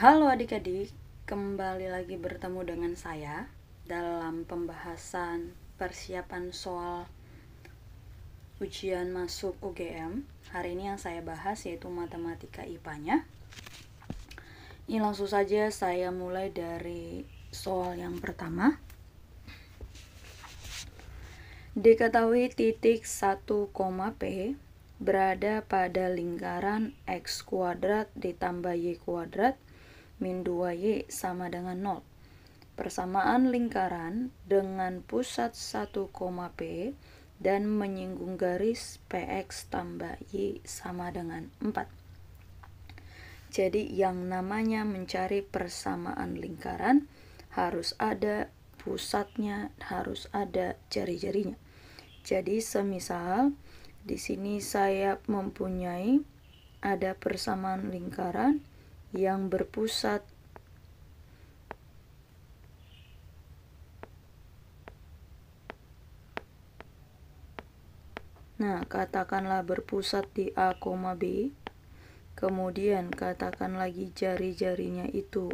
Halo adik-adik, kembali lagi bertemu dengan saya dalam pembahasan persiapan soal ujian masuk UGM. Hari ini yang saya bahas yaitu matematika IPA-nya. Ini langsung saja saya mulai dari soal yang pertama. Diketahui titik 1, P berada pada lingkaran X kuadrat ditambah Y kuadrat min 2y sama dengan 0. Persamaan lingkaran dengan pusat 1, P dan menyinggung garis PX tambah Y sama dengan 4. Jadi yang namanya mencari persamaan lingkaran harus ada pusatnya, harus ada jari-jarinya. Jadi semisal di sini saya mempunyai ada persamaan lingkaran yang berpusat Nah, katakanlah berpusat di A, B. Kemudian katakan lagi jari-jarinya itu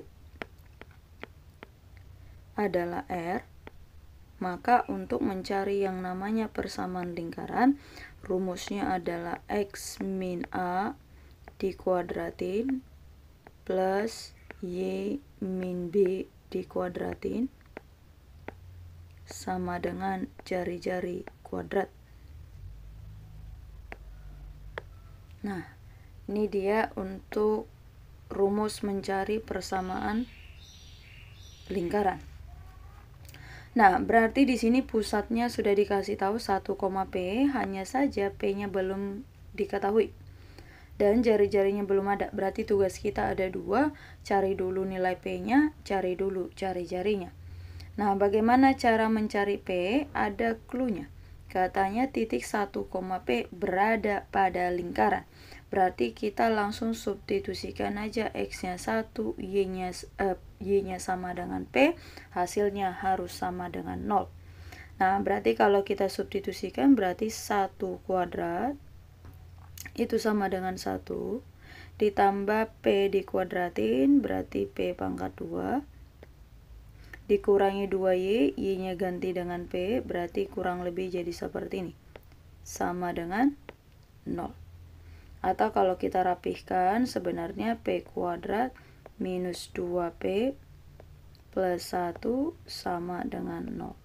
adalah R. Maka untuk mencari yang namanya persamaan lingkaran, rumusnya adalah X min A dikuadratin plus Y min B dikuadratin sama dengan jari-jari kuadrat. Nah, ini dia untuk rumus mencari persamaan lingkaran. Nah, berarti di sini pusatnya sudah dikasih tahu 1, P, hanya saja P-nya belum diketahui dan jari-jarinya belum ada. Berarti tugas kita ada dua, cari dulu nilai P-nya, cari dulu jari-jarinya. Nah, bagaimana cara mencari P? Ada clue-nya. Katanya titik 1, P berada pada lingkaran. Berarti kita langsung substitusikan aja X-nya 1, Y-nya eh, Y-nya sama dengan P, hasilnya harus sama dengan 0. Nah, berarti kalau kita substitusikan berarti 1 kuadrat itu sama dengan 1 ditambah P dikuadratin berarti P pangkat 2 dikurangi 2Y Y nya ganti dengan P berarti kurang lebih jadi seperti ini sama dengan 0 atau kalau kita rapihkan sebenarnya P kuadrat minus 2P plus 1 sama dengan 0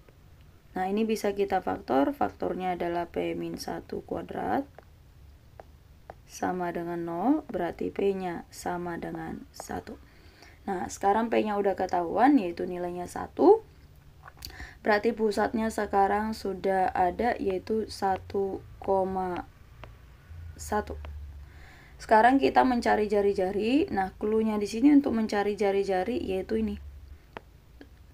nah ini bisa kita faktor faktornya adalah P min 1 kuadrat sama dengan 0, berarti P-nya sama dengan 1. Nah, sekarang P-nya udah ketahuan, yaitu nilainya 1. Berarti pusatnya sekarang sudah ada, yaitu 1,1. Sekarang kita mencari jari-jari. Nah, cluenya di sini untuk mencari jari-jari, yaitu ini.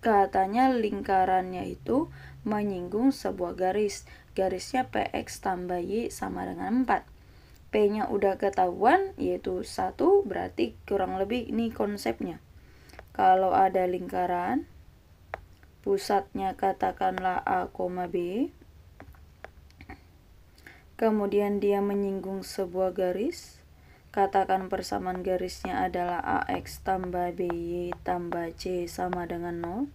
Katanya lingkarannya itu menyinggung sebuah garis. Garisnya PX tambah Y sama dengan 4. P-nya udah ketahuan, yaitu satu berarti kurang lebih ini konsepnya. Kalau ada lingkaran, pusatnya katakanlah A, B. Kemudian dia menyinggung sebuah garis. Katakan persamaan garisnya adalah AX tambah BY tambah C sama dengan 0.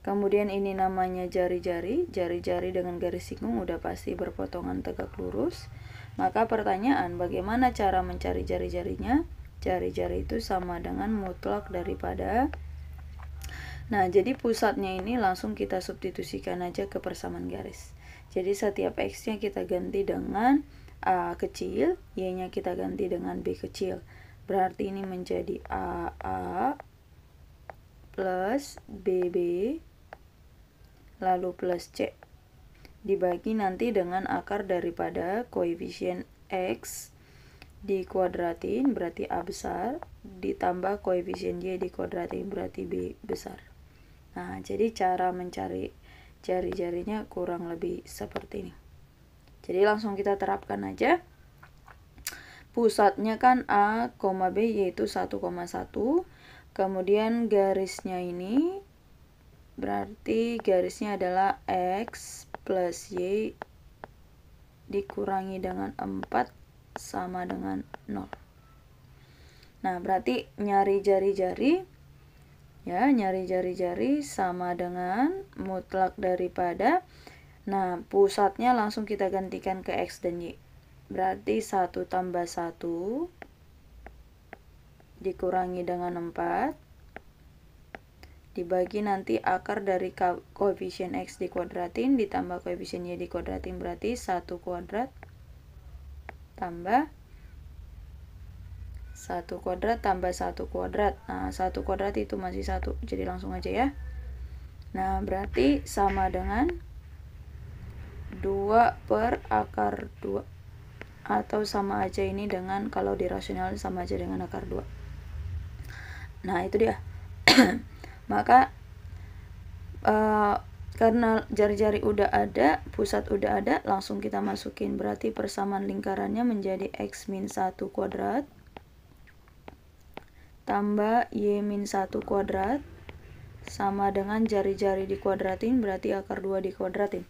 Kemudian ini namanya jari-jari, jari-jari dengan garis singgung udah pasti berpotongan tegak lurus. Maka pertanyaan bagaimana cara mencari jari-jarinya? Jari-jari itu sama dengan mutlak daripada Nah, jadi pusatnya ini langsung kita substitusikan aja ke persamaan garis. Jadi setiap x-nya kita ganti dengan a kecil, y-nya kita ganti dengan b kecil. Berarti ini menjadi a a plus BB lalu plus C. Dibagi nanti dengan akar daripada koefisien X dikuadratin berarti A besar, ditambah koefisien Y dikuadratin berarti B besar. Nah, jadi cara mencari jari-jarinya kurang lebih seperti ini. Jadi langsung kita terapkan aja. Pusatnya kan A, B yaitu 1,1. Kemudian garisnya ini Berarti garisnya adalah X plus Y dikurangi dengan 4 sama dengan 0. Nah, berarti nyari jari-jari ya, nyari jari-jari sama dengan mutlak daripada Nah, pusatnya langsung kita gantikan ke X dan Y. Berarti 1 tambah 1 dikurangi dengan 4 dibagi nanti akar dari koefisien x dikuadratin ditambah koefisien y dikuadratin berarti 1 kuadrat tambah 1 kuadrat tambah 1 kuadrat nah 1 kuadrat itu masih 1 jadi langsung aja ya nah berarti sama dengan 2 per akar 2 atau sama aja ini dengan kalau dirasional sama aja dengan akar 2 nah itu dia maka e, karena jari-jari udah ada, pusat udah ada, langsung kita masukin. Berarti persamaan lingkarannya menjadi X min 1 kuadrat tambah Y min 1 kuadrat sama dengan jari-jari dikuadratin berarti akar 2 dikuadratin.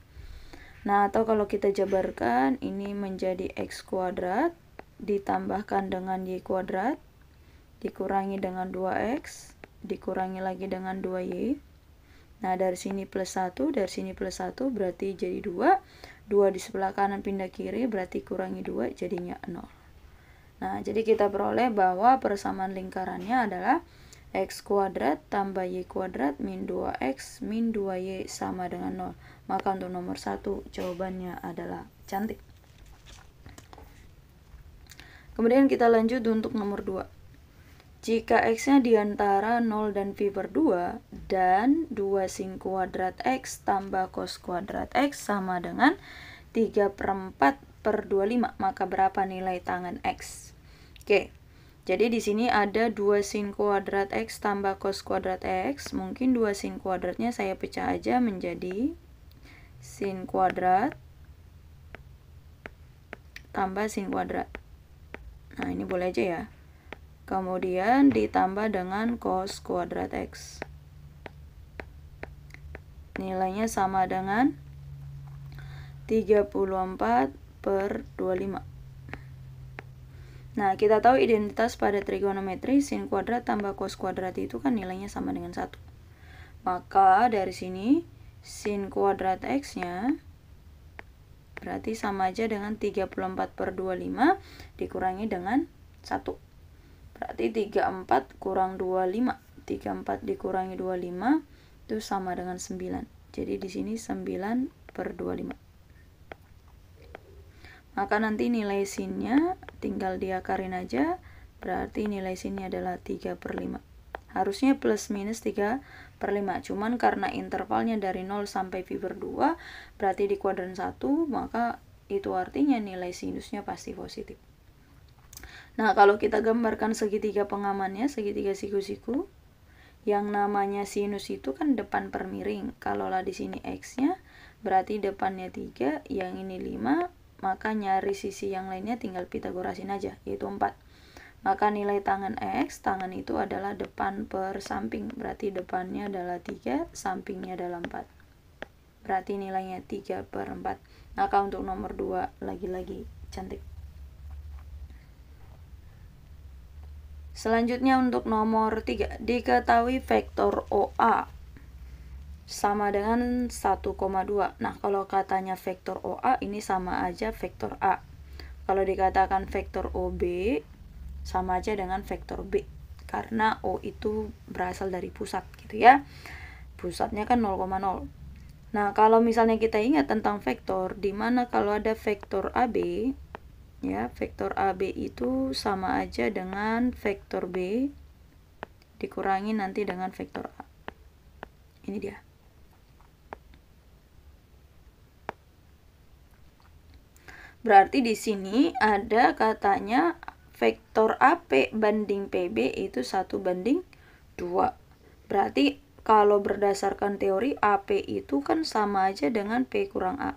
Nah, atau kalau kita jabarkan ini menjadi X kuadrat ditambahkan dengan Y kuadrat dikurangi dengan 2X dikurangi lagi dengan 2y. Nah, dari sini plus 1, dari sini plus 1 berarti jadi 2. 2 di sebelah kanan pindah kiri berarti kurangi 2 jadinya 0. Nah, jadi kita peroleh bahwa persamaan lingkarannya adalah x kuadrat tambah y kuadrat min 2x min 2y sama dengan 0. Maka untuk nomor 1 jawabannya adalah cantik. Kemudian kita lanjut untuk nomor 2. Jika x-nya di antara 0 dan pi per 2 dan 2 sin kuadrat x tambah cos kuadrat x sama dengan 3 per 4 per 25 maka berapa nilai tangan x? Oke, jadi di sini ada 2 sin kuadrat x tambah cos kuadrat x mungkin 2 sin kuadratnya saya pecah aja menjadi sin kuadrat tambah sin kuadrat nah ini boleh aja ya kemudian ditambah dengan cos kuadrat x. Nilainya sama dengan 34 per 25. Nah, kita tahu identitas pada trigonometri sin kuadrat tambah cos kuadrat itu kan nilainya sama dengan 1. Maka dari sini sin kuadrat x-nya berarti sama aja dengan 34 per 25 dikurangi dengan 1 berarti 34 kurang 25 34 dikurangi 25 itu sama dengan 9 jadi di sini 9 per 25 maka nanti nilai sinnya tinggal diakarin aja berarti nilai sinnya adalah 3 per 5 harusnya plus minus 3 per 5 cuman karena intervalnya dari 0 sampai pi per 2 berarti di kuadran 1 maka itu artinya nilai sinusnya pasti positif Nah, kalau kita gambarkan segitiga pengamannya, segitiga siku-siku, yang namanya sinus itu kan depan per miring. Kalau lah di sini x-nya, berarti depannya 3, yang ini 5, maka nyari sisi yang lainnya tinggal pitagorasin aja, yaitu 4. Maka nilai tangan X, tangan itu adalah depan per samping, berarti depannya adalah 3, sampingnya adalah 4. Berarti nilainya 3 per 4. Maka untuk nomor 2, lagi-lagi cantik. Selanjutnya untuk nomor 3 diketahui vektor OA sama dengan 1,2. Nah, kalau katanya vektor OA ini sama aja vektor A. Kalau dikatakan vektor OB sama aja dengan vektor B karena O itu berasal dari pusat gitu ya. Pusatnya kan 0,0. Nah, kalau misalnya kita ingat tentang vektor di mana kalau ada vektor AB ya vektor AB itu sama aja dengan vektor B dikurangi nanti dengan vektor A ini dia berarti di sini ada katanya vektor AP banding PB itu satu banding dua. berarti kalau berdasarkan teori AP itu kan sama aja dengan P kurang A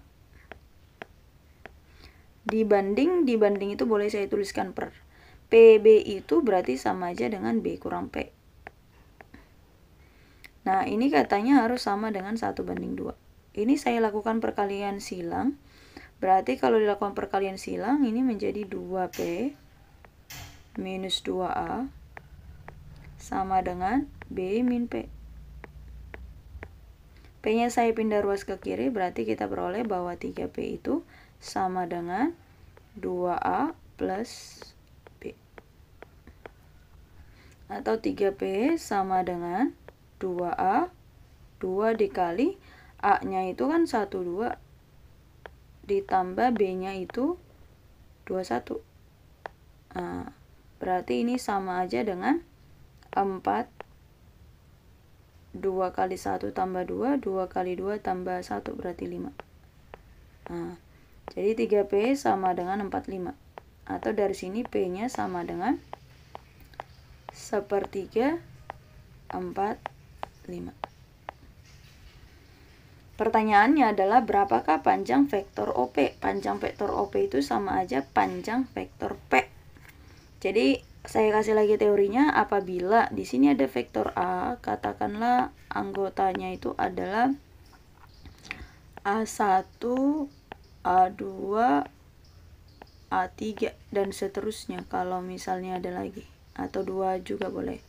dibanding dibanding itu boleh saya tuliskan per PB itu berarti sama aja dengan B kurang P nah ini katanya harus sama dengan satu banding dua. ini saya lakukan perkalian silang berarti kalau dilakukan perkalian silang ini menjadi 2P minus 2A sama dengan B min P P nya saya pindah ruas ke kiri berarti kita beroleh bahwa 3P itu sama dengan 2A plus B. Atau 3B sama dengan 2A, 2 dikali A-nya itu kan 1, 2, ditambah B-nya itu 21. Nah, berarti ini sama aja dengan 4 2 kali 1 tambah 2, 2 kali 2 tambah 1 berarti 5. Nah, jadi 3P sama dengan 45. Atau dari sini P-nya sama dengan 3 4, 5. Pertanyaannya adalah berapakah panjang vektor OP? Panjang vektor OP itu sama aja panjang vektor P. Jadi saya kasih lagi teorinya apabila di sini ada vektor A, katakanlah anggotanya itu adalah A1 A2 A3 dan seterusnya kalau misalnya ada lagi atau dua juga boleh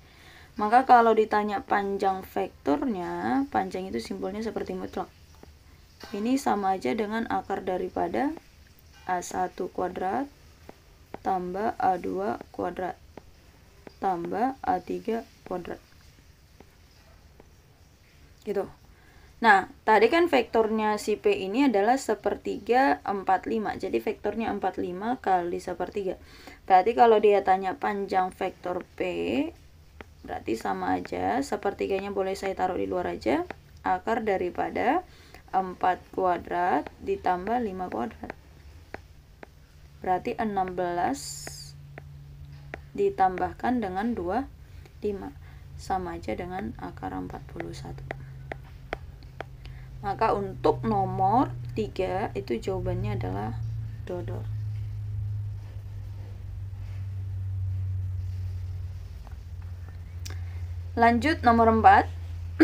maka kalau ditanya panjang vektornya panjang itu simbolnya seperti mutlak ini sama aja dengan akar daripada A1 kuadrat tambah A2 kuadrat tambah A3 kuadrat gitu Nah, tadi kan vektornya si P ini adalah sepertiga 45. Jadi vektornya 45 kali sepertiga. Berarti kalau dia tanya panjang vektor P, berarti sama aja. Sepertiganya boleh saya taruh di luar aja. Akar daripada 4 kuadrat ditambah 5 kuadrat. Berarti 16 ditambahkan dengan 25. Sama aja dengan akar 41. Maka nah, untuk nomor 3 itu jawabannya adalah dodor. Lanjut nomor 4.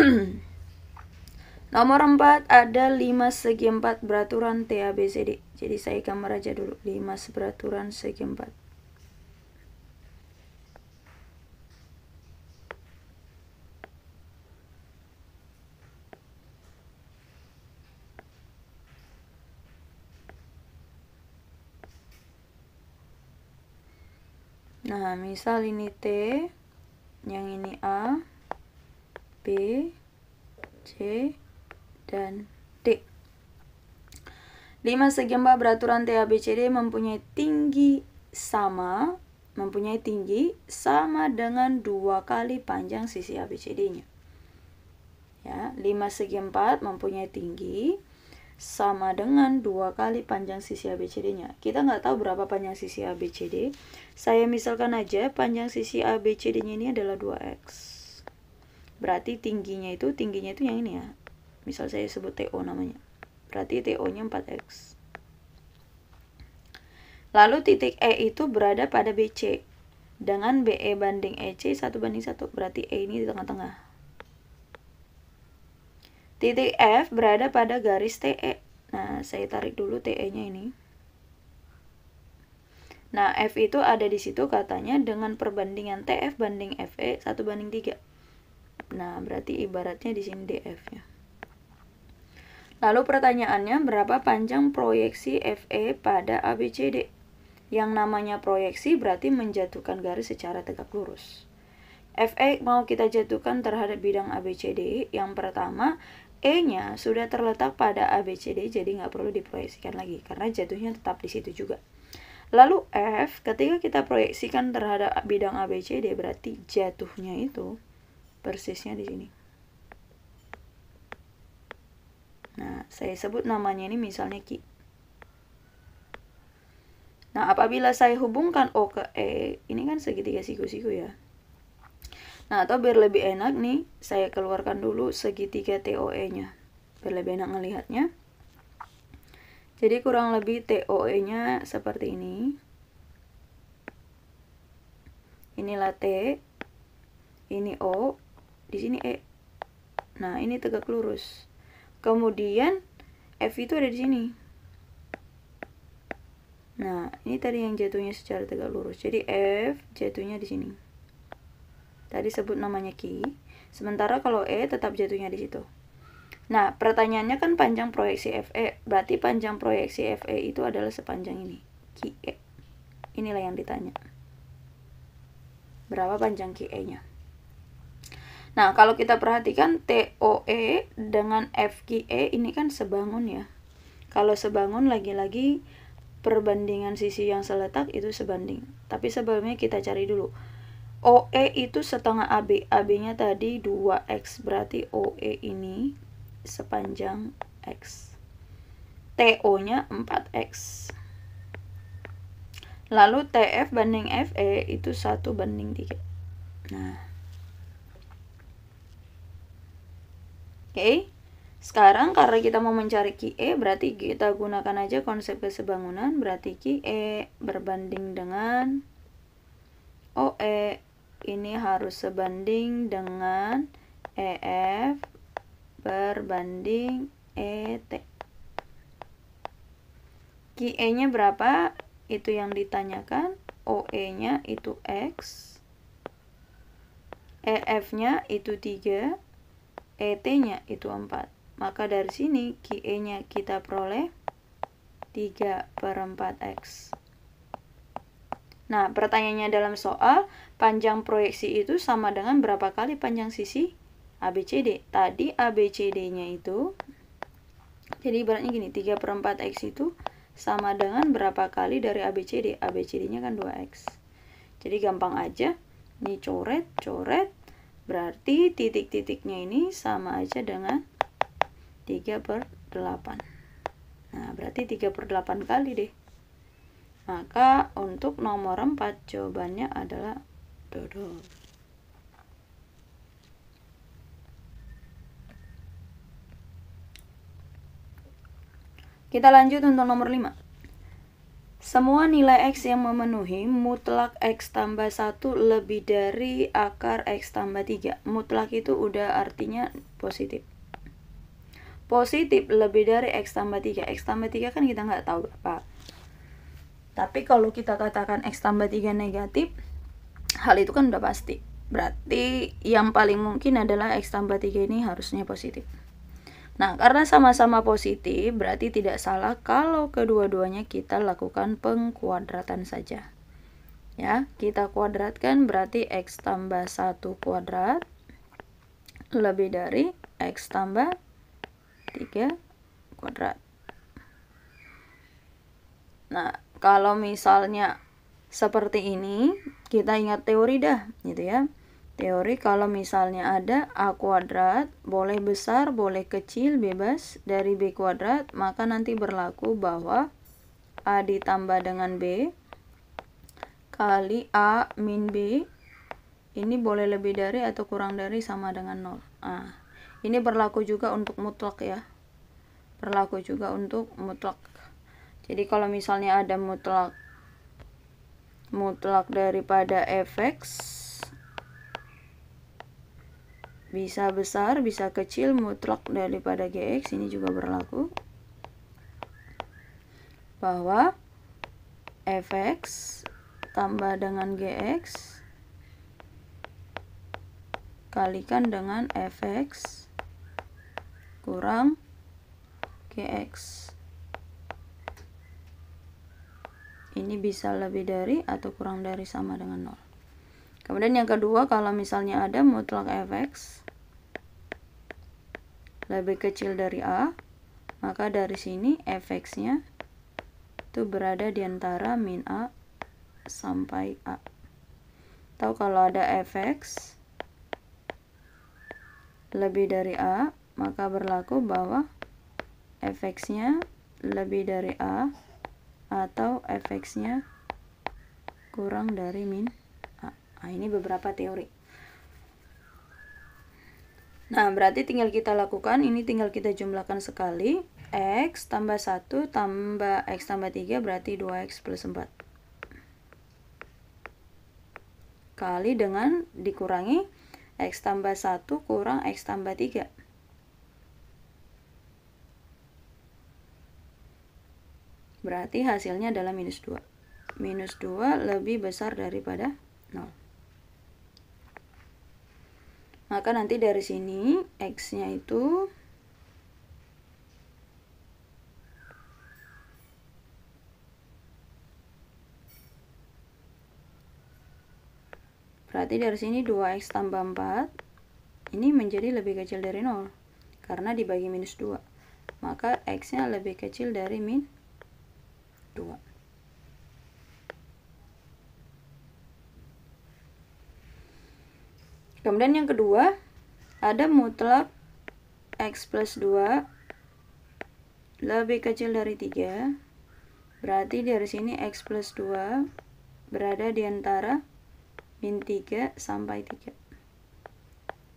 nomor 4 ada 5 segi 4 beraturan TABCD. Jadi saya gambar aja dulu 5 seberaturan segi 4. Nah, misal ini T, yang ini A, B, C, dan D. 5 empat beraturan TABCD mempunyai tinggi sama, mempunyai tinggi sama dengan dua kali panjang sisi ABCD-nya. Ya, 5 segi empat mempunyai tinggi sama dengan dua kali panjang sisi ABCD-nya. Kita nggak tahu berapa panjang sisi ABCD. Saya misalkan aja panjang sisi ABCD-nya ini adalah 2x. Berarti tingginya itu, tingginya itu yang ini ya. Misal saya sebut TO namanya. Berarti TO-nya 4x. Lalu titik E itu berada pada BC. Dengan BE banding EC 1 banding 1. Berarti E ini di tengah-tengah. Titik F berada pada garis TE. Nah, saya tarik dulu TE-nya ini. Nah, F itu ada di situ katanya dengan perbandingan TF banding FE 1 banding 3. Nah, berarti ibaratnya di sini DF-nya. Lalu pertanyaannya, berapa panjang proyeksi FE pada ABCD? Yang namanya proyeksi berarti menjatuhkan garis secara tegak lurus. FE mau kita jatuhkan terhadap bidang ABCD. Yang pertama, E-nya sudah terletak pada ABCD jadi nggak perlu diproyeksikan lagi karena jatuhnya tetap di situ juga. Lalu F ketika kita proyeksikan terhadap bidang ABCD berarti jatuhnya itu persisnya di sini. Nah, saya sebut namanya ini misalnya Q. Nah, apabila saya hubungkan O ke E, ini kan segitiga siku-siku ya. Nah, atau biar lebih enak nih, saya keluarkan dulu segitiga TOE-nya. Biar lebih enak ngelihatnya. Jadi kurang lebih TOE-nya seperti ini. Inilah T, ini O, di sini E. Nah, ini tegak lurus. Kemudian F itu ada di sini. Nah, ini tadi yang jatuhnya secara tegak lurus. Jadi F jatuhnya di sini. Tadi sebut namanya Ki. Sementara kalau E tetap jatuhnya di situ. Nah, pertanyaannya kan panjang proyeksi FE. Berarti panjang proyeksi FE itu adalah sepanjang ini. Ki E. Inilah yang ditanya. Berapa panjang Ki E-nya? Nah, kalau kita perhatikan TOE dengan FQE ini kan sebangun ya. Kalau sebangun lagi-lagi perbandingan sisi yang seletak itu sebanding. Tapi sebelumnya kita cari dulu OE itu setengah AB. AB-nya tadi 2X, berarti OE ini sepanjang X. TO-nya 4X. Lalu TF banding FE itu 1 banding 3. Nah. Oke. Okay. Sekarang karena kita mau mencari QE, berarti kita gunakan aja konsep kesebangunan. Berarti QE berbanding dengan OE ini harus sebanding dengan EF berbanding ET. QE-nya berapa? Itu yang ditanyakan. OE-nya itu X. EF-nya itu 3. ET-nya itu 4. Maka dari sini QE-nya kita peroleh 3 per 4X. Nah, pertanyaannya dalam soal, Panjang proyeksi itu sama dengan berapa kali panjang sisi ABCD. Tadi ABCD-nya itu, jadi ibaratnya gini, 3 per 4 X itu sama dengan berapa kali dari ABCD. ABCD-nya kan 2X. Jadi gampang aja, ini coret, coret, berarti titik-titiknya ini sama aja dengan 3 per 8 nah berarti 3 per 8 kali deh maka untuk nomor 4 jawabannya adalah Dodo. Kita lanjut untuk nomor 5. Semua nilai X yang memenuhi mutlak X tambah 1 lebih dari akar X tambah 3. Mutlak itu udah artinya positif. Positif lebih dari X tambah 3. X tambah 3 kan kita nggak tahu berapa. Tapi kalau kita katakan X tambah 3 negatif, hal itu kan udah pasti berarti yang paling mungkin adalah x tambah 3 ini harusnya positif Nah, karena sama-sama positif, berarti tidak salah kalau kedua-duanya kita lakukan pengkuadratan saja. Ya, kita kuadratkan berarti x tambah 1 kuadrat lebih dari x tambah 3 kuadrat. Nah, kalau misalnya seperti ini, kita ingat teori dah, gitu ya. Teori kalau misalnya ada A kuadrat, boleh besar, boleh kecil, bebas dari B kuadrat, maka nanti berlaku bahwa A ditambah dengan B kali A min B ini boleh lebih dari atau kurang dari sama dengan nol ah, ini berlaku juga untuk mutlak ya berlaku juga untuk mutlak jadi kalau misalnya ada mutlak mutlak daripada fx bisa besar, bisa kecil, mutlak daripada GX ini juga berlaku bahwa fx tambah dengan gx kalikan dengan fx kurang gx ini bisa lebih dari atau kurang dari sama dengan 0 kemudian yang kedua kalau misalnya ada mutlak fx lebih kecil dari a maka dari sini fx nya itu berada di antara min a sampai a atau kalau ada fx lebih dari a maka berlaku bahwa fx nya lebih dari a atau fx-nya kurang dari min a. Nah, ini beberapa teori. Nah, berarti tinggal kita lakukan, ini tinggal kita jumlahkan sekali. X tambah 1 tambah X tambah 3 berarti 2X plus 4. Kali dengan dikurangi X tambah 1 kurang X tambah 3. Berarti hasilnya adalah minus 2. Minus 2 lebih besar daripada 0. Maka nanti dari sini X-nya itu Berarti dari sini 2x tambah 4 ini menjadi lebih kecil dari 0 karena dibagi minus 2. Maka x-nya lebih kecil dari minus Kemudian yang kedua, ada mutlak x plus 2 lebih kecil dari 3. Berarti dari sini x plus 2 berada di antara min 3 sampai 3.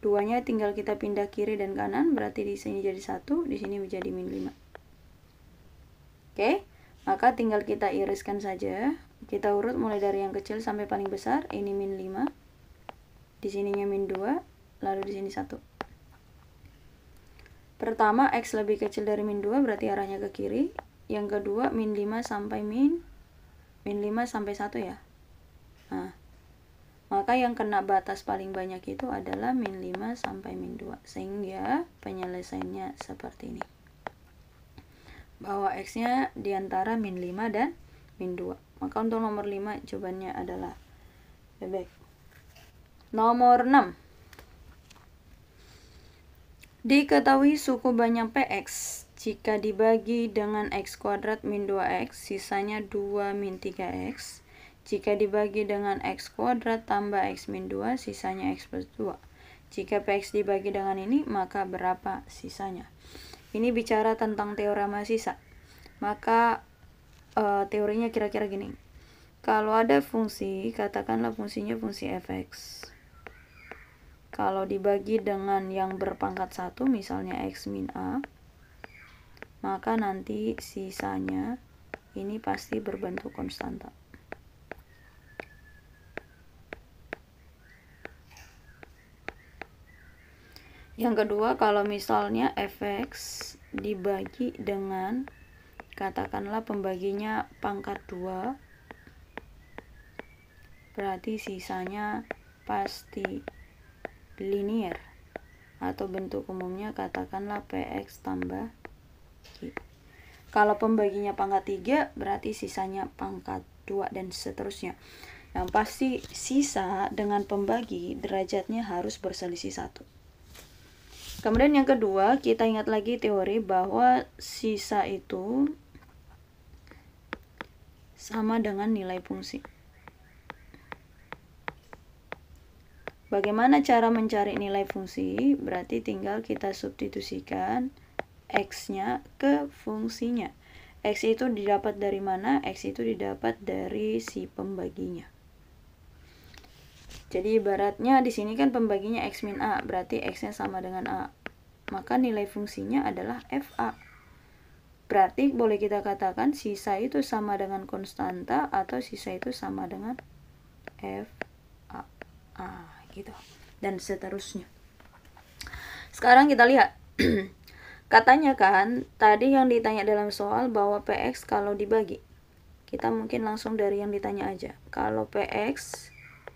Duanya tinggal kita pindah kiri dan kanan, berarti di sini jadi 1, di sini menjadi min 5. Oke? Okay? Maka tinggal kita iriskan saja. Kita urut mulai dari yang kecil sampai paling besar. Ini min 5. Di sininya min 2, lalu di sini 1. Pertama, X lebih kecil dari min 2, berarti arahnya ke kiri. Yang kedua, min 5 sampai min, min 5 sampai 1 ya. Nah, maka yang kena batas paling banyak itu adalah min 5 sampai min 2. Sehingga penyelesaiannya seperti ini bahwa X-nya diantara min 5 dan min 2. Maka untuk nomor 5 jawabannya adalah bebek. Nomor 6. Diketahui suku banyak PX jika dibagi dengan X kuadrat min 2X, sisanya 2 min 3X. Jika dibagi dengan X kuadrat tambah X min 2, sisanya X plus 2. Jika PX dibagi dengan ini, maka berapa sisanya? Ini bicara tentang teorema sisa. Maka uh, teorinya kira-kira gini. Kalau ada fungsi, katakanlah fungsinya fungsi fx. Kalau dibagi dengan yang berpangkat satu, misalnya x min a, maka nanti sisanya ini pasti berbentuk konstanta. yang kedua kalau misalnya fx dibagi dengan katakanlah pembaginya pangkat 2 berarti sisanya pasti linear atau bentuk umumnya katakanlah px tambah q kalau pembaginya pangkat 3 berarti sisanya pangkat 2 dan seterusnya yang pasti sisa dengan pembagi derajatnya harus berselisih satu Kemudian yang kedua, kita ingat lagi teori bahwa sisa itu sama dengan nilai fungsi. Bagaimana cara mencari nilai fungsi? Berarti tinggal kita substitusikan x-nya ke fungsinya. x itu didapat dari mana? x itu didapat dari si pembaginya. Jadi ibaratnya di sini kan pembaginya x min a, berarti x-nya sama dengan a. Maka nilai fungsinya adalah f a. Berarti boleh kita katakan sisa itu sama dengan konstanta atau sisa itu sama dengan fa. a ah, gitu. Dan seterusnya. Sekarang kita lihat. Katanya kan tadi yang ditanya dalam soal bahwa PX kalau dibagi. Kita mungkin langsung dari yang ditanya aja. Kalau PX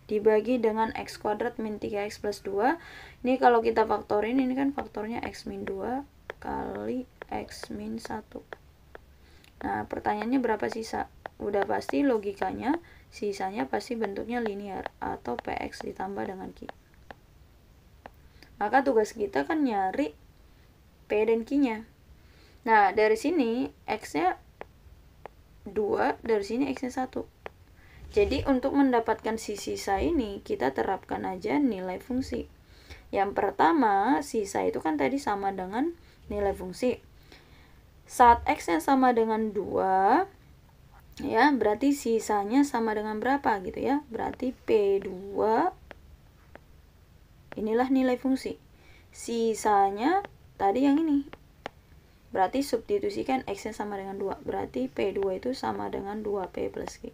dibagi dengan x kuadrat min 3x plus 2 ini kalau kita faktorin ini kan faktornya x min 2 kali x min 1 nah pertanyaannya berapa sisa udah pasti logikanya sisanya pasti bentuknya linear atau px ditambah dengan q maka tugas kita kan nyari p dan q nya nah dari sini x nya 2 dari sini x nya 1 jadi untuk mendapatkan si sisa ini kita terapkan aja nilai fungsi. Yang pertama, sisa itu kan tadi sama dengan nilai fungsi. Saat x yang sama dengan 2, ya, berarti sisanya sama dengan berapa gitu ya? Berarti P2 inilah nilai fungsi. Sisanya tadi yang ini. Berarti substitusikan x yang sama dengan 2. Berarti P2 itu sama dengan 2P plus Q.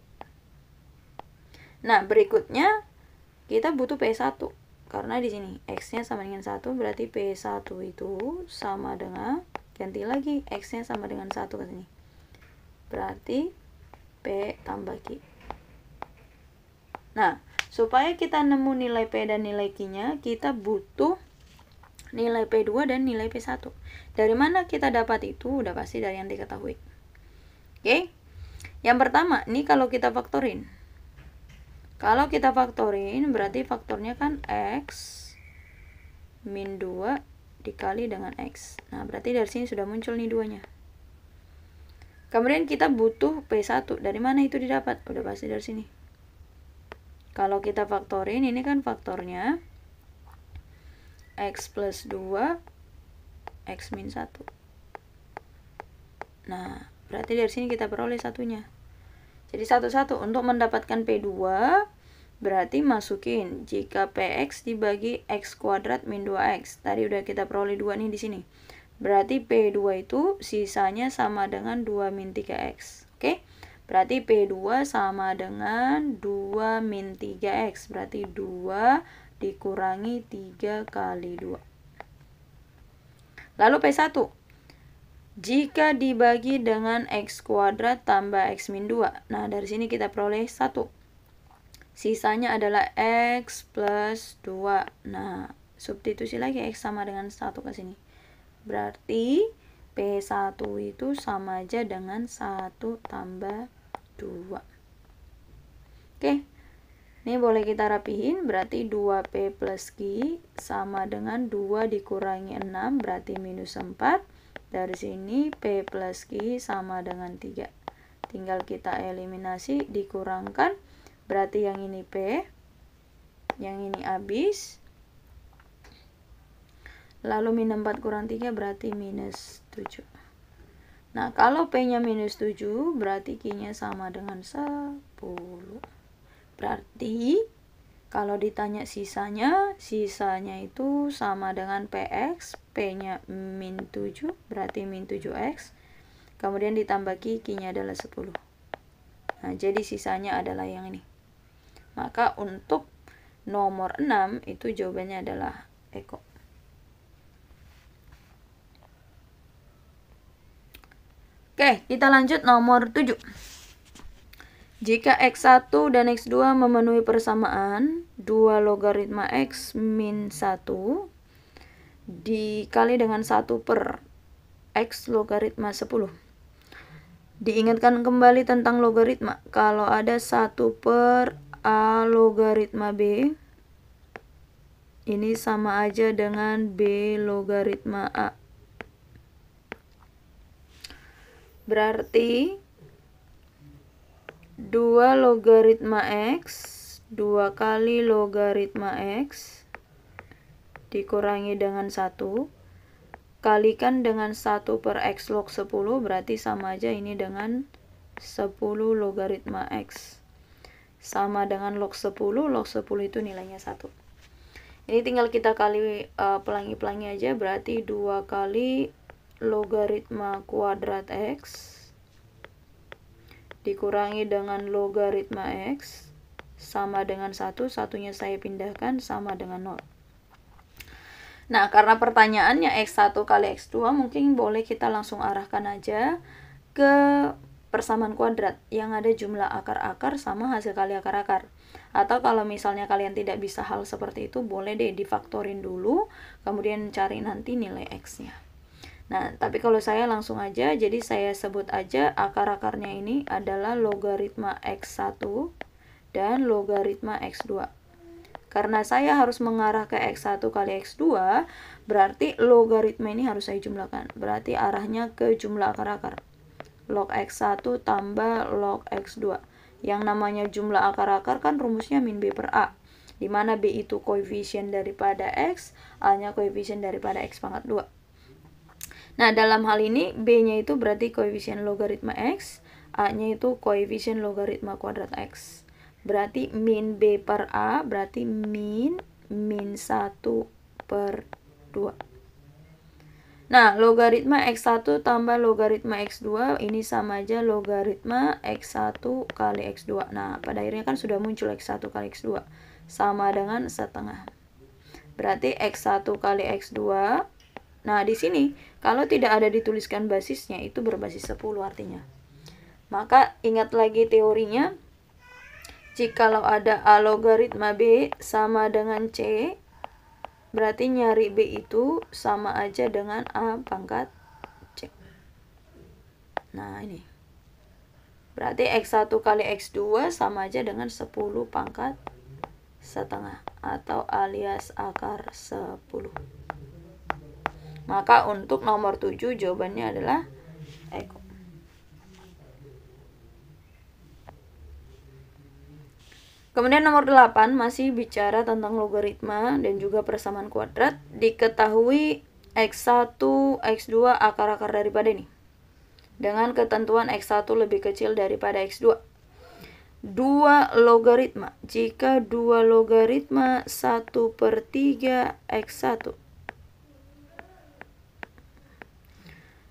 Nah, berikutnya kita butuh P1 karena di sini x-nya sama dengan 1 berarti P1 itu sama dengan ganti lagi x-nya sama dengan 1 ke sini. Berarti P tambah Q. Nah, supaya kita nemu nilai P dan nilai Q-nya, kita butuh nilai P2 dan nilai P1. Dari mana kita dapat itu? Udah pasti dari yang diketahui. Oke. Okay? Yang pertama, ini kalau kita faktorin. Kalau kita faktorin berarti faktornya kan X min 2 dikali dengan X. Nah, berarti dari sini sudah muncul nih duanya. Kemudian kita butuh P1. Dari mana itu didapat? Udah pasti dari sini. Kalau kita faktorin, ini kan faktornya X plus 2, X min 1. Nah, berarti dari sini kita peroleh satunya. Jadi satu-satu. Untuk mendapatkan P2, Berarti masukin jika PX dibagi X kuadrat min 2X. Tadi udah kita peroleh 2 nih di sini. Berarti P2 itu sisanya sama dengan 2 min 3X. Oke? Okay? Berarti P2 sama dengan 2 min 3X. Berarti 2 dikurangi 3 kali 2. Lalu P1. Jika dibagi dengan X kuadrat tambah X min 2. Nah, dari sini kita peroleh 1 sisanya adalah X plus 2 nah substitusi lagi X sama dengan 1 ke sini berarti P1 itu sama aja dengan 1 tambah 2 oke ini boleh kita rapihin, berarti 2P plus Q sama dengan 2 dikurangi 6, berarti minus 4. Dari sini P plus Q sama dengan 3. Tinggal kita eliminasi, dikurangkan Berarti yang ini P, yang ini habis. Lalu min 4 kurang 3 berarti minus 7. Nah, kalau P-nya minus 7, berarti Q-nya sama dengan 10. Berarti, kalau ditanya sisanya, sisanya itu sama dengan PX, P-nya min 7, berarti min 7X. Kemudian ditambah Q, nya adalah 10. Nah, jadi sisanya adalah yang ini. Maka untuk nomor 6 itu jawabannya adalah Eko. Oke, kita lanjut nomor 7. Jika X1 dan X2 memenuhi persamaan, 2 logaritma X min 1 dikali dengan 1 per X logaritma 10. Diingatkan kembali tentang logaritma. Kalau ada 1 per A logaritma B ini sama aja dengan B logaritma A berarti 2 logaritma X 2 kali logaritma X dikurangi dengan 1 kalikan dengan 1 per X log 10 berarti sama aja ini dengan 10 logaritma X sama dengan log 10 log 10 itu nilainya 1 ini tinggal kita kali e, pelangi-pelangi uh, aja berarti 2 kali logaritma kuadrat x dikurangi dengan logaritma x sama dengan 1 satunya saya pindahkan sama dengan 0 Nah, karena pertanyaannya X1 kali X2, mungkin boleh kita langsung arahkan aja ke persamaan kuadrat yang ada jumlah akar-akar sama hasil kali akar-akar. Atau kalau misalnya kalian tidak bisa hal seperti itu, boleh deh difaktorin dulu, kemudian cari nanti nilai x-nya. Nah, tapi kalau saya langsung aja, jadi saya sebut aja akar-akarnya ini adalah logaritma x1 dan logaritma x2. Karena saya harus mengarah ke x1 kali x2, berarti logaritma ini harus saya jumlahkan. Berarti arahnya ke jumlah akar-akar log X1 tambah log X2. Yang namanya jumlah akar-akar kan rumusnya min B per A. dimana B itu koefisien daripada X, A-nya koefisien daripada X pangkat 2. Nah, dalam hal ini B-nya itu berarti koefisien logaritma X, A-nya itu koefisien logaritma kuadrat X. Berarti min B per A berarti min min 1 per 2. Nah, logaritma X1 tambah logaritma X2 ini sama aja logaritma X1 kali X2. Nah, pada akhirnya kan sudah muncul X1 kali X2. Sama dengan setengah. Berarti X1 kali X2. Nah, di sini kalau tidak ada dituliskan basisnya itu berbasis 10 artinya. Maka ingat lagi teorinya. Jikalau ada A logaritma B sama dengan C, Berarti nyari B itu sama aja dengan A pangkat C. Nah, ini. Berarti X1 kali X2 sama aja dengan 10 pangkat setengah atau alias akar 10. Maka untuk nomor 7 jawabannya adalah ekor. Kemudian nomor 8 masih bicara tentang logaritma dan juga persamaan kuadrat. Diketahui X1, X2 akar-akar daripada ini. Dengan ketentuan X1 lebih kecil daripada X2. 2 logaritma. Jika 2 logaritma 1 per 3 X1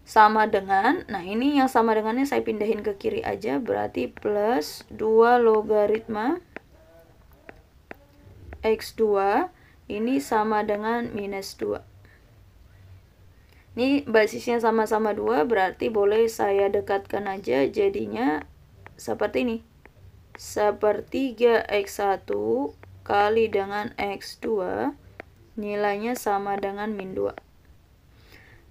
sama dengan, nah ini yang sama dengannya saya pindahin ke kiri aja, berarti plus 2 logaritma X2 ini sama dengan minus 2. Ini basisnya sama-sama 2 berarti boleh saya dekatkan aja jadinya seperti ini. Seperti 3X1 kali dengan X2 nilainya sama dengan min 2.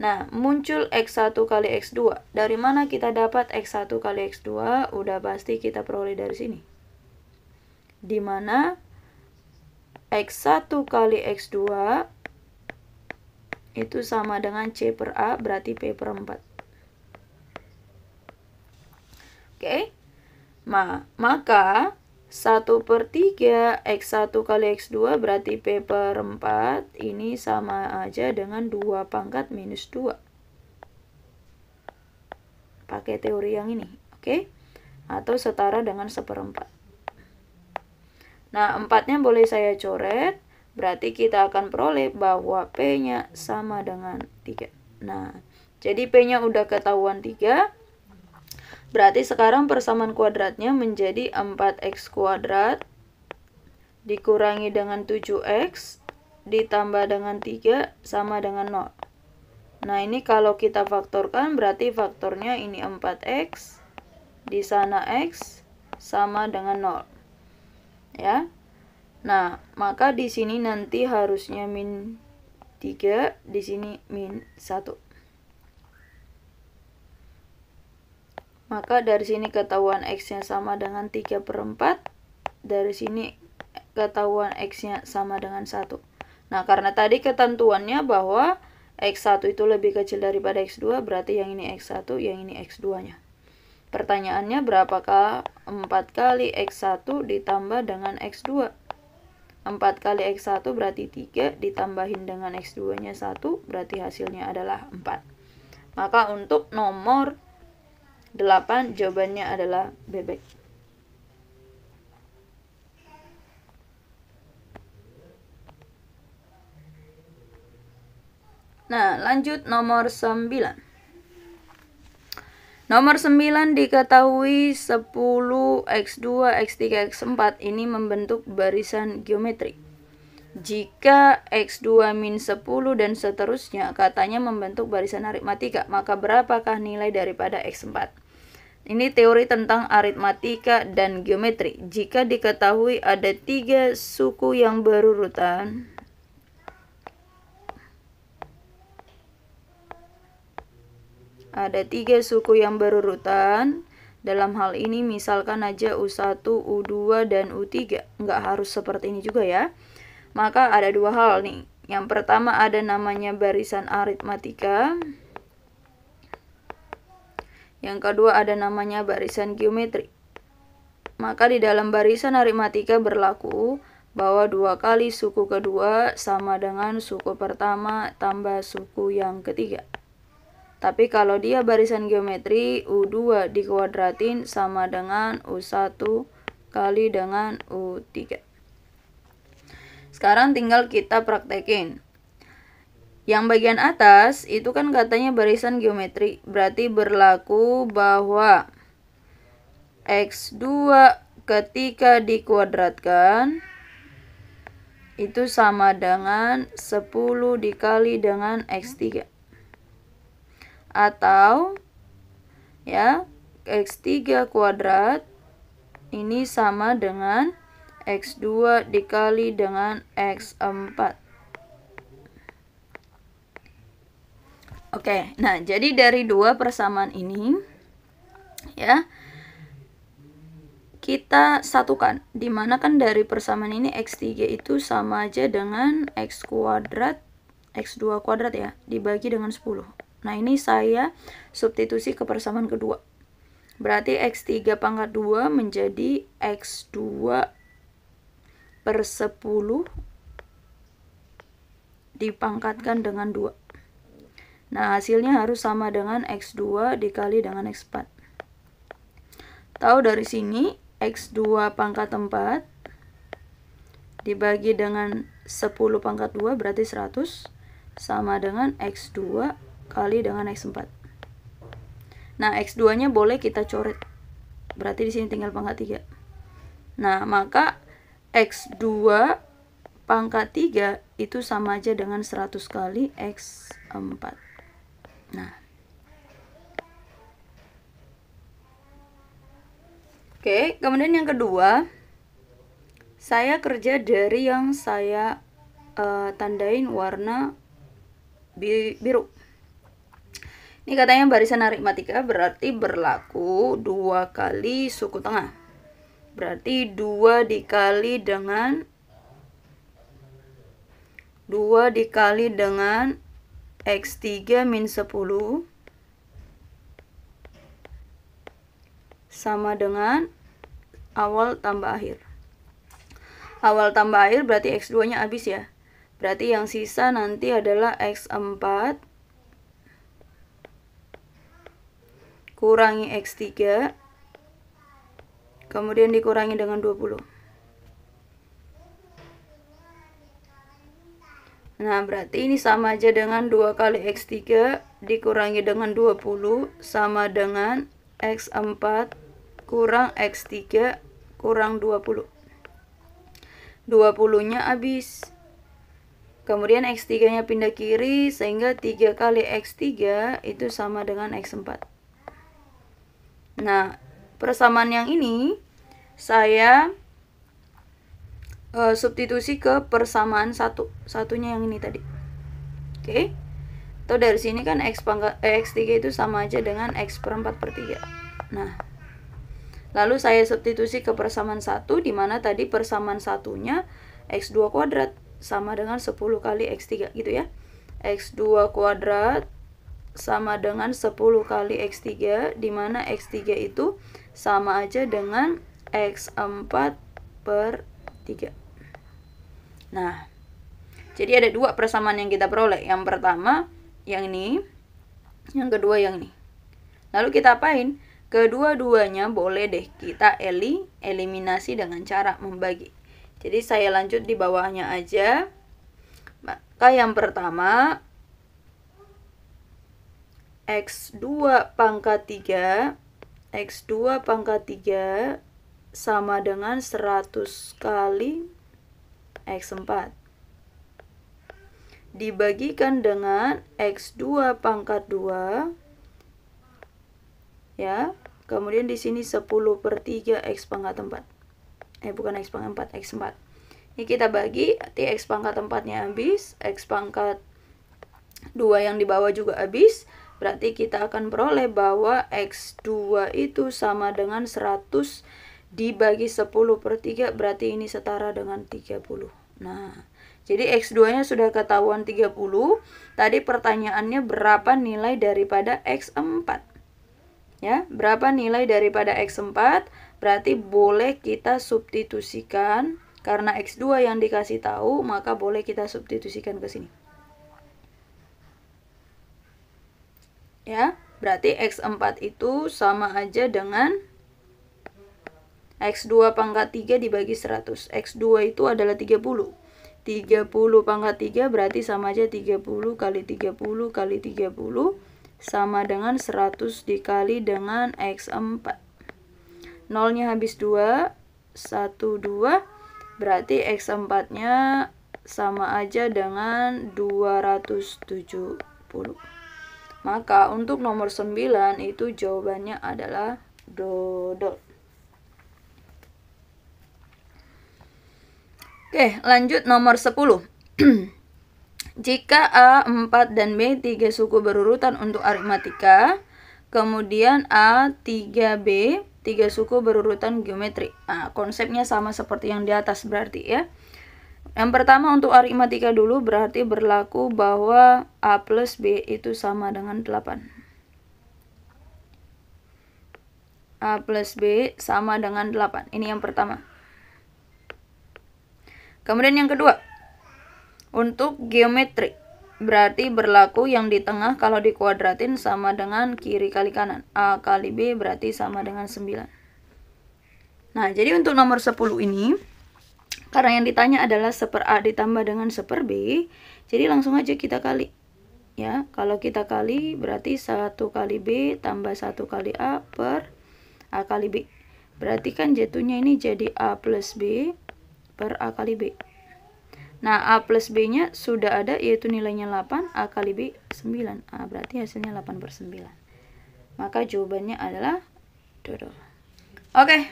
Nah, muncul X1 kali X2. Dari mana kita dapat X1 kali X2? Udah pasti kita peroleh dari sini. Dimana X1 kali X2 itu sama dengan C per A, berarti P per 4. Oke, okay? Ma maka 1 per 3 X1 kali X2 berarti P per 4 ini sama aja dengan 2 pangkat minus 2 pakai teori yang ini oke okay? atau setara dengan seperempat Nah, empatnya boleh saya coret. Berarti kita akan peroleh bahwa P-nya sama dengan 3. Nah, jadi P-nya udah ketahuan 3. Berarti sekarang persamaan kuadratnya menjadi 4x kuadrat dikurangi dengan 7x ditambah dengan 3 sama dengan 0. Nah, ini kalau kita faktorkan berarti faktornya ini 4x di sana x sama dengan 0 ya. Nah, maka di sini nanti harusnya min 3, di sini min 1. Maka dari sini ketahuan X-nya sama dengan 3 per 4. Dari sini ketahuan X-nya sama dengan 1. Nah, karena tadi ketentuannya bahwa X1 itu lebih kecil daripada X2, berarti yang ini X1, yang ini X2-nya. Pertanyaannya berapakah 4 kali X1 ditambah dengan X2? 4 kali X1 berarti 3 ditambahin dengan X2 nya 1 berarti hasilnya adalah 4. Maka untuk nomor 8 jawabannya adalah bebek. Nah, lanjut nomor 9. Nomor 9 diketahui 10 X2, X3, X4 ini membentuk barisan geometrik. Jika X2 min 10 dan seterusnya katanya membentuk barisan aritmatika, maka berapakah nilai daripada X4? Ini teori tentang aritmatika dan geometri. Jika diketahui ada tiga suku yang berurutan, Ada tiga suku yang berurutan. Dalam hal ini misalkan aja U1, U2, dan U3. Nggak harus seperti ini juga ya. Maka ada dua hal nih. Yang pertama ada namanya barisan aritmatika. Yang kedua ada namanya barisan geometri. Maka di dalam barisan aritmatika berlaku bahwa dua kali suku kedua sama dengan suku pertama tambah suku yang ketiga. Tapi kalau dia barisan geometri U2 dikuadratin sama dengan U1 kali dengan U3. Sekarang tinggal kita praktekin. Yang bagian atas itu kan katanya barisan geometri, berarti berlaku bahwa X2 ketika dikuadratkan itu sama dengan 10 dikali dengan X3 atau ya X3 kuadrat ini sama dengan X2 dikali dengan X4 Oke, nah jadi dari dua persamaan ini ya kita satukan dimana kan dari persamaan ini x3 itu sama aja dengan x kuadrat x2 kuadrat ya dibagi dengan 10 Nah ini saya substitusi ke persamaan kedua. Berarti X3 pangkat 2 menjadi X2 per 10 dipangkatkan dengan 2. Nah hasilnya harus sama dengan X2 dikali dengan X4. Tahu dari sini X2 pangkat 4 dibagi dengan 10 pangkat 2 berarti 100 sama dengan X2 kali dengan X4. Nah, X2-nya boleh kita coret. Berarti di sini tinggal pangkat 3. Nah, maka X2 pangkat 3 itu sama aja dengan 100 kali X4. Nah. Oke, kemudian yang kedua, saya kerja dari yang saya uh, tandain warna biru. Ini katanya barisan aritmatika berarti berlaku dua kali suku tengah. Berarti dua dikali dengan dua dikali dengan X3 min 10 sama dengan awal tambah akhir. Awal tambah akhir berarti X2-nya habis ya. Berarti yang sisa nanti adalah X4 kurangi X3 kemudian dikurangi dengan 20 nah berarti ini sama aja dengan 2 kali X3 dikurangi dengan 20 sama dengan X4 kurang X3 kurang 20 20 nya habis kemudian X3 nya pindah kiri sehingga 3 kali X3 itu sama dengan X4 Nah, persamaan yang ini saya uh, substitusi ke persamaan satu satunya yang ini tadi. Oke. Okay? Atau dari sini kan x pangkat eh, x3 itu sama aja dengan x per 4 per 3. Nah, lalu saya substitusi ke persamaan 1 di mana tadi persamaan satunya x2 kuadrat sama dengan 10 kali x3 gitu ya. x2 kuadrat sama dengan 10 kali X3 dimana X3 itu sama aja dengan X4 per 3 Nah jadi ada dua persamaan yang kita peroleh Yang pertama yang ini Yang kedua yang ini Lalu kita apain? Kedua-duanya boleh deh kita eli, eliminasi dengan cara membagi. Jadi saya lanjut di bawahnya aja. Maka yang pertama X2 pangkat 3 X2 pangkat 3 sama dengan 100 kali X4 dibagikan dengan X2 pangkat 2 ya kemudian di sini 10 per 3 X pangkat 4 eh bukan X pangkat 4 X4 ini kita bagi nanti X pangkat 4 nya habis X pangkat 2 yang di bawah juga habis Berarti kita akan peroleh bahwa X2 itu sama dengan 100 dibagi 10 per 3 berarti ini setara dengan 30. Nah, jadi X2-nya sudah ketahuan 30. Tadi pertanyaannya berapa nilai daripada X4? Ya, berapa nilai daripada X4? Berarti boleh kita substitusikan karena X2 yang dikasih tahu, maka boleh kita substitusikan ke sini. ya berarti X4 itu sama aja dengan X2 pangkat 3 dibagi 100 X2 itu adalah 30 30 pangkat 3 berarti sama aja 30 kali 30 kali 30 sama dengan 100 dikali dengan X4 nolnya habis 2 1, 2 berarti X4 nya sama aja dengan 270 maka untuk nomor 9 itu jawabannya adalah dodol. Oke, lanjut nomor 10. Jika A 4 dan B 3 suku berurutan untuk aritmatika, kemudian A 3B 3 suku berurutan geometri. Nah, konsepnya sama seperti yang di atas berarti ya. Yang pertama untuk aritmatika dulu berarti berlaku bahwa A plus B itu sama dengan 8. A plus B sama dengan 8. Ini yang pertama. Kemudian yang kedua. Untuk geometri. Berarti berlaku yang di tengah kalau dikuadratin sama dengan kiri kali kanan. A kali B berarti sama dengan 9. Nah, jadi untuk nomor 10 ini karena yang ditanya adalah seper A ditambah dengan seper B, jadi langsung aja kita kali. Ya, kalau kita kali berarti 1 kali B tambah 1 kali A per A kali B. Berarti kan jatuhnya ini jadi A plus B per A kali B. Nah, A plus B-nya sudah ada, yaitu nilainya 8, A kali B 9. A berarti hasilnya 8 per 9. Maka jawabannya adalah dodo. Oke,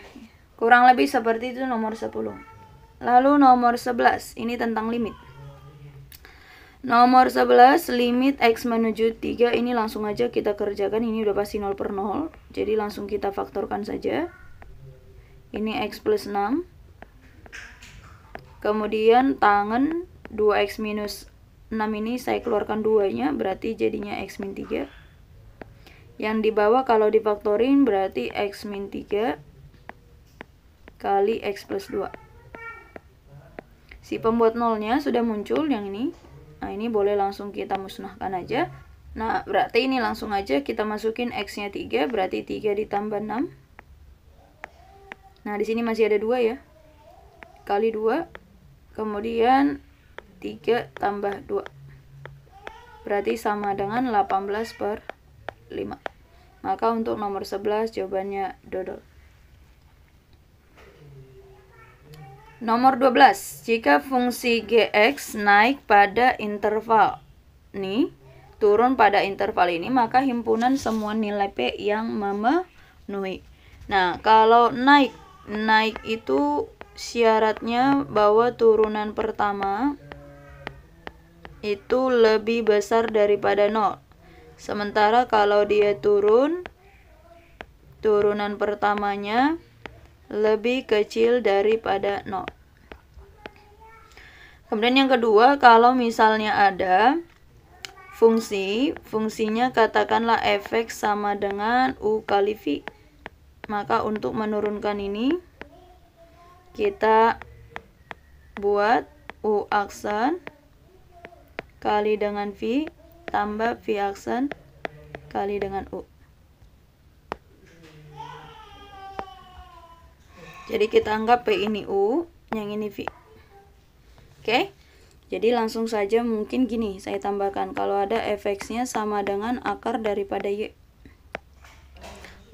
kurang lebih seperti itu nomor 10. Lalu nomor 11, ini tentang limit. Nomor 11, limit X menuju 3, ini langsung aja kita kerjakan, ini udah pasti 0 per 0. Jadi langsung kita faktorkan saja. Ini X plus 6. Kemudian tangan 2X minus 6 ini saya keluarkan 2-nya, berarti jadinya X min 3. Yang di bawah kalau difaktorin berarti X min 3 kali X plus 2 si pembuat nolnya sudah muncul yang ini nah ini boleh langsung kita musnahkan aja nah berarti ini langsung aja kita masukin x nya 3 berarti 3 ditambah 6 nah di sini masih ada 2 ya kali 2 kemudian 3 tambah 2 berarti sama dengan 18 per 5 maka untuk nomor 11 jawabannya dodol Nomor 12, jika fungsi gx naik pada interval ini, turun pada interval ini, maka himpunan semua nilai p yang memenuhi. Nah, kalau naik, naik itu syaratnya bahwa turunan pertama itu lebih besar daripada 0. Sementara kalau dia turun, turunan pertamanya lebih kecil daripada 0. Kemudian yang kedua, kalau misalnya ada fungsi, fungsinya katakanlah efek sama dengan U kali V. Maka untuk menurunkan ini, kita buat U aksen kali dengan V tambah V aksen kali dengan U. Jadi kita anggap P ini U, yang ini V. Oke. Jadi langsung saja mungkin gini, saya tambahkan kalau ada efeknya sama dengan akar daripada y.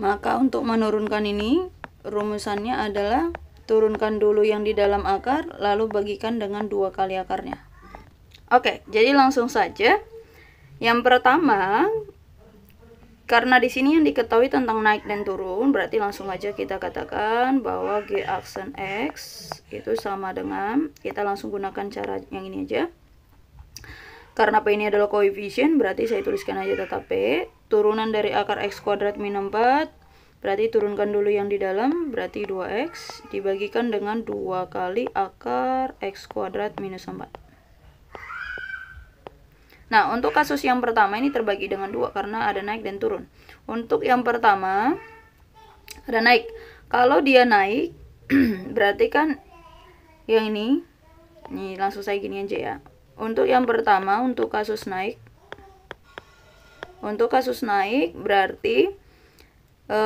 Maka untuk menurunkan ini, rumusannya adalah turunkan dulu yang di dalam akar, lalu bagikan dengan dua kali akarnya. Oke, jadi langsung saja. Yang pertama, karena di sini yang diketahui tentang naik dan turun, berarti langsung aja kita katakan bahwa G aksen X itu sama dengan, kita langsung gunakan cara yang ini aja. Karena P ini adalah koefisien, berarti saya tuliskan aja tetap P. Turunan dari akar X kuadrat min 4, berarti turunkan dulu yang di dalam, berarti 2X, dibagikan dengan 2 kali akar X kuadrat minus 4. Nah, untuk kasus yang pertama ini terbagi dengan dua karena ada naik dan turun. Untuk yang pertama, ada naik. Kalau dia naik, berarti kan yang ini, ini langsung saya gini aja ya. Untuk yang pertama, untuk kasus naik, untuk kasus naik berarti e,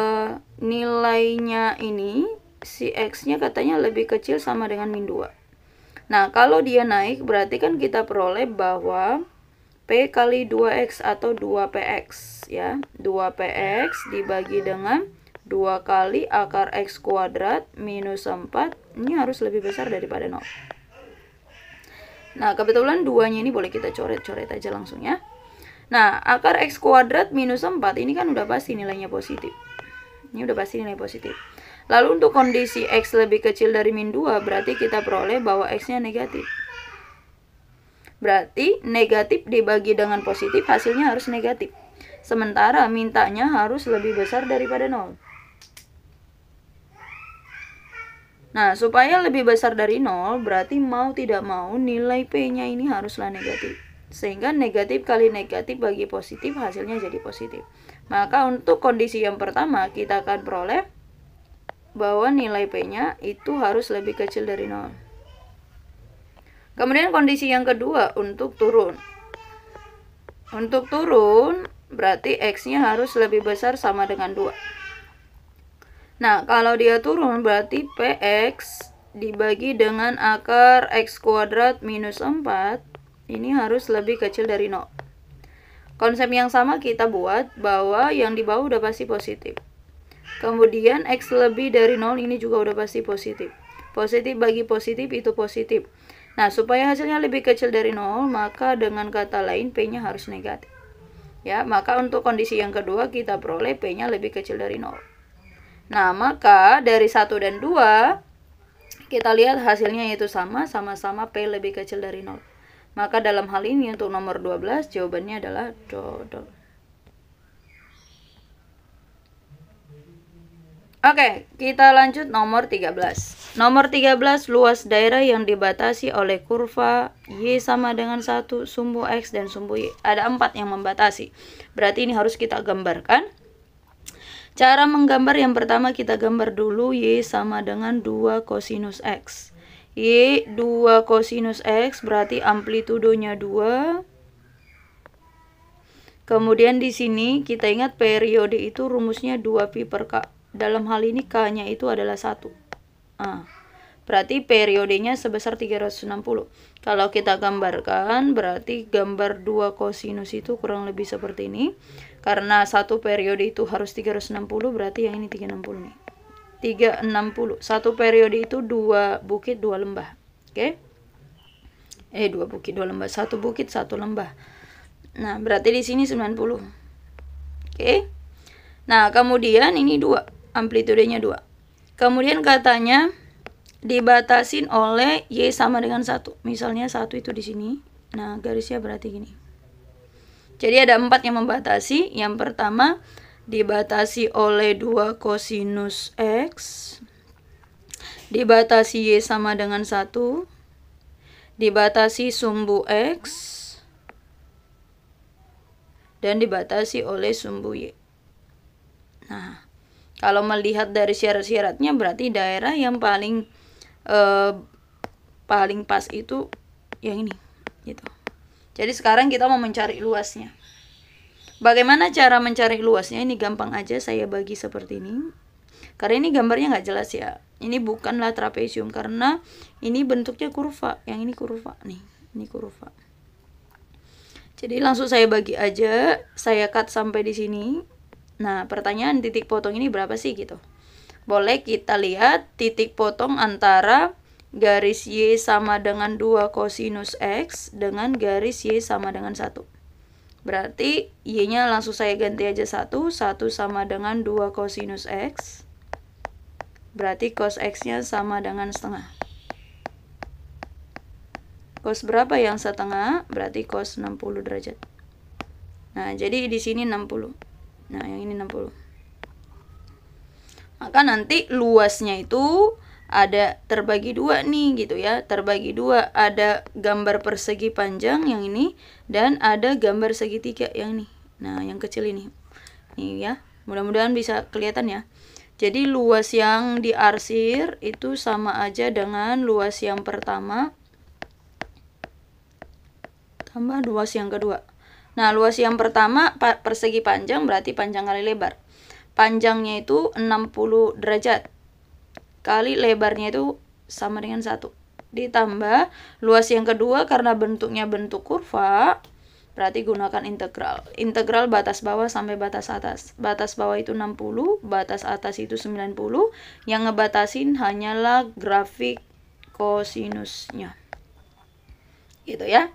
nilainya ini, si X-nya katanya lebih kecil sama dengan min 2. Nah, kalau dia naik berarti kan kita peroleh bahwa P kali 2X atau 2PX ya. 2PX dibagi dengan 2 kali akar X kuadrat minus 4. Ini harus lebih besar daripada 0. Nah, kebetulan duanya ini boleh kita coret-coret aja langsung ya. Nah, akar X kuadrat minus 4 ini kan udah pasti nilainya positif. Ini udah pasti nilai positif. Lalu untuk kondisi X lebih kecil dari min 2, berarti kita peroleh bahwa X-nya negatif. Berarti negatif dibagi dengan positif hasilnya harus negatif. Sementara mintanya harus lebih besar daripada nol. Nah, supaya lebih besar dari nol, berarti mau tidak mau nilai P-nya ini haruslah negatif. Sehingga negatif kali negatif bagi positif hasilnya jadi positif. Maka untuk kondisi yang pertama kita akan peroleh bahwa nilai P-nya itu harus lebih kecil dari nol. Kemudian kondisi yang kedua untuk turun. Untuk turun berarti X-nya harus lebih besar sama dengan 2. Nah, kalau dia turun berarti PX dibagi dengan akar X kuadrat minus 4 ini harus lebih kecil dari 0. Konsep yang sama kita buat bahwa yang di bawah udah pasti positif. Kemudian X lebih dari 0 ini juga udah pasti positif. Positif bagi positif itu positif. Nah, supaya hasilnya lebih kecil dari nol maka dengan kata lain P-nya harus negatif. Ya, maka untuk kondisi yang kedua kita peroleh P-nya lebih kecil dari nol Nah, maka dari 1 dan 2 kita lihat hasilnya yaitu sama, sama-sama P lebih kecil dari nol Maka dalam hal ini untuk nomor 12 jawabannya adalah dodol. Oke, kita lanjut nomor 13. Nomor 13, luas daerah yang dibatasi oleh kurva Y sama dengan 1, sumbu X dan sumbu Y. Ada 4 yang membatasi. Berarti ini harus kita gambarkan. Cara menggambar yang pertama kita gambar dulu Y sama dengan 2 kosinus X. Y 2 kosinus X berarti amplitudonya 2. Kemudian di sini kita ingat periode itu rumusnya 2 pi per K. Dalam hal ini K-nya itu adalah 1 ah Berarti periodenya sebesar 360. Kalau kita gambarkan, berarti gambar 2 kosinus itu kurang lebih seperti ini. Karena satu periode itu harus 360, berarti yang ini 360 nih. 360. Satu periode itu dua bukit, dua lembah. Oke. Okay? Eh, dua bukit, dua lembah. Satu bukit, satu lembah. Nah, berarti di sini 90. Oke. Okay? Nah, kemudian ini dua amplitudenya dua Kemudian katanya dibatasin oleh y sama dengan satu. Misalnya satu itu di sini. Nah, garisnya berarti gini. Jadi ada empat yang membatasi. Yang pertama dibatasi oleh dua kosinus x. Dibatasi y sama dengan satu. Dibatasi sumbu x dan dibatasi oleh sumbu y. Nah, kalau melihat dari syarat-syaratnya berarti daerah yang paling eh, paling pas itu yang ini gitu. Jadi sekarang kita mau mencari luasnya. Bagaimana cara mencari luasnya? Ini gampang aja saya bagi seperti ini. Karena ini gambarnya nggak jelas ya. Ini bukanlah trapesium karena ini bentuknya kurva. Yang ini kurva nih. Ini kurva. Jadi langsung saya bagi aja. Saya cut sampai di sini. Nah, pertanyaan titik potong ini berapa sih gitu? Boleh kita lihat titik potong antara garis Y sama dengan 2 kosinus X dengan garis Y sama dengan 1. Berarti Y-nya langsung saya ganti aja 1, 1 sama dengan 2 kosinus X. Berarti cos X-nya sama dengan setengah. Cos berapa yang setengah? Berarti cos 60 derajat. Nah, jadi di sini 60 nah yang ini 60 maka nanti luasnya itu ada terbagi dua nih gitu ya terbagi dua ada gambar persegi panjang yang ini dan ada gambar segitiga yang ini nah yang kecil ini nih ya mudah-mudahan bisa kelihatan ya jadi luas yang diarsir itu sama aja dengan luas yang pertama tambah luas yang kedua Nah, luas yang pertama persegi panjang berarti panjang kali lebar. Panjangnya itu 60 derajat. Kali lebarnya itu sama dengan 1. Ditambah luas yang kedua karena bentuknya bentuk kurva, berarti gunakan integral. Integral batas bawah sampai batas atas. Batas bawah itu 60, batas atas itu 90. Yang ngebatasin hanyalah grafik kosinusnya. Gitu ya.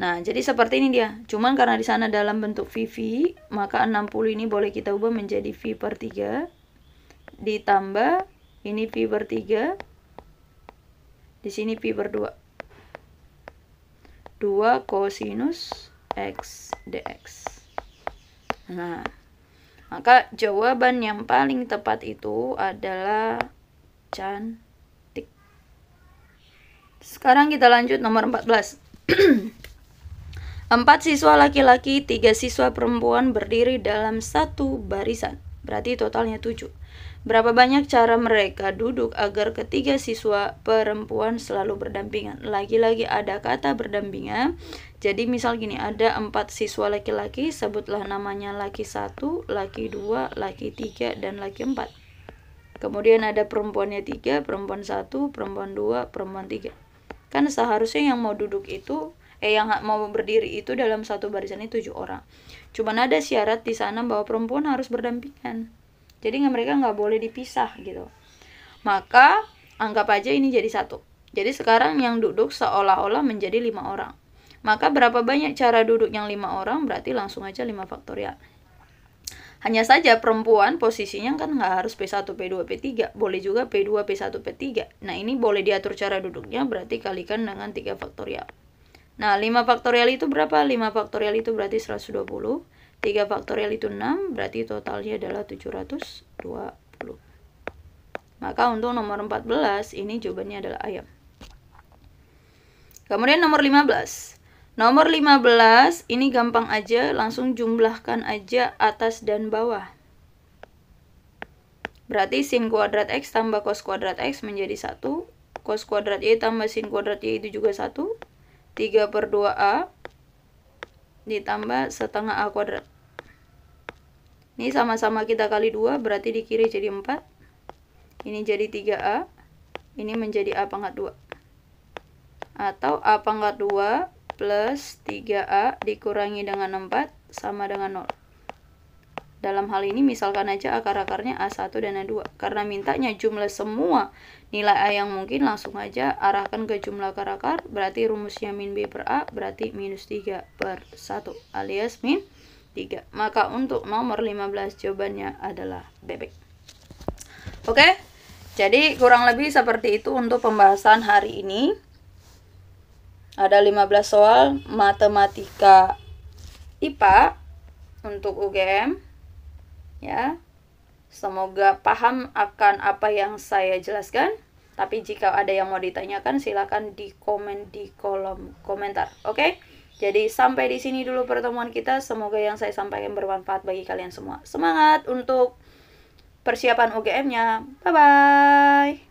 Nah, jadi seperti ini dia. Cuman karena di sana dalam bentuk VV, maka 60 ini boleh kita ubah menjadi V per 3. Ditambah, ini V per 3. Di sini V per 2. 2 kosinus X dx. Nah, maka jawaban yang paling tepat itu adalah cantik. Sekarang kita lanjut nomor 14. Empat siswa laki-laki, tiga siswa perempuan berdiri dalam satu barisan. Berarti totalnya tujuh. Berapa banyak cara mereka duduk agar ketiga siswa perempuan selalu berdampingan? Lagi-lagi ada kata berdampingan. Jadi misal gini, ada empat siswa laki-laki, sebutlah namanya laki satu, laki dua, laki tiga, dan laki empat. Kemudian ada perempuannya tiga, perempuan satu, perempuan dua, perempuan tiga. Kan seharusnya yang mau duduk itu eh yang mau berdiri itu dalam satu barisan itu tujuh orang cuman ada syarat di sana bahwa perempuan harus berdampingan jadi nggak mereka nggak boleh dipisah gitu maka anggap aja ini jadi satu jadi sekarang yang duduk seolah-olah menjadi lima orang maka berapa banyak cara duduk yang lima orang berarti langsung aja lima faktorial ya. hanya saja perempuan posisinya kan nggak harus P1, P2, P3, boleh juga P2, P1, P3. Nah ini boleh diatur cara duduknya berarti kalikan dengan tiga faktorial. Ya. Nah, 5 faktorial itu berapa? 5 faktorial itu berarti 120. 3 faktorial itu 6, berarti totalnya adalah 720. Maka untuk nomor 14, ini jawabannya adalah ayam. Kemudian nomor 15. Nomor 15, ini gampang aja, langsung jumlahkan aja atas dan bawah. Berarti sin kuadrat X tambah cos kuadrat X menjadi 1. Cos kuadrat Y tambah sin kuadrat Y itu juga 1 3 per 2A ditambah setengah A kuadrat. Ini sama-sama kita kali 2, berarti di kiri jadi 4. Ini jadi 3A. Ini menjadi A pangkat 2. Atau A pangkat 2 plus 3A dikurangi dengan 4 sama dengan 0. Dalam hal ini misalkan aja akar-akarnya A1 dan A2. Karena mintanya jumlah semua nilai A yang mungkin langsung aja arahkan ke jumlah akar-akar. Berarti rumusnya min B per A berarti minus 3 per 1 alias min 3. Maka untuk nomor 15 jawabannya adalah bebek. Oke, jadi kurang lebih seperti itu untuk pembahasan hari ini. Ada 15 soal matematika IPA untuk UGM ya. Semoga paham akan apa yang saya jelaskan. Tapi jika ada yang mau ditanyakan silahkan di komen di kolom komentar. Oke? Okay? Jadi sampai di sini dulu pertemuan kita. Semoga yang saya sampaikan bermanfaat bagi kalian semua. Semangat untuk persiapan UGM-nya. Bye bye.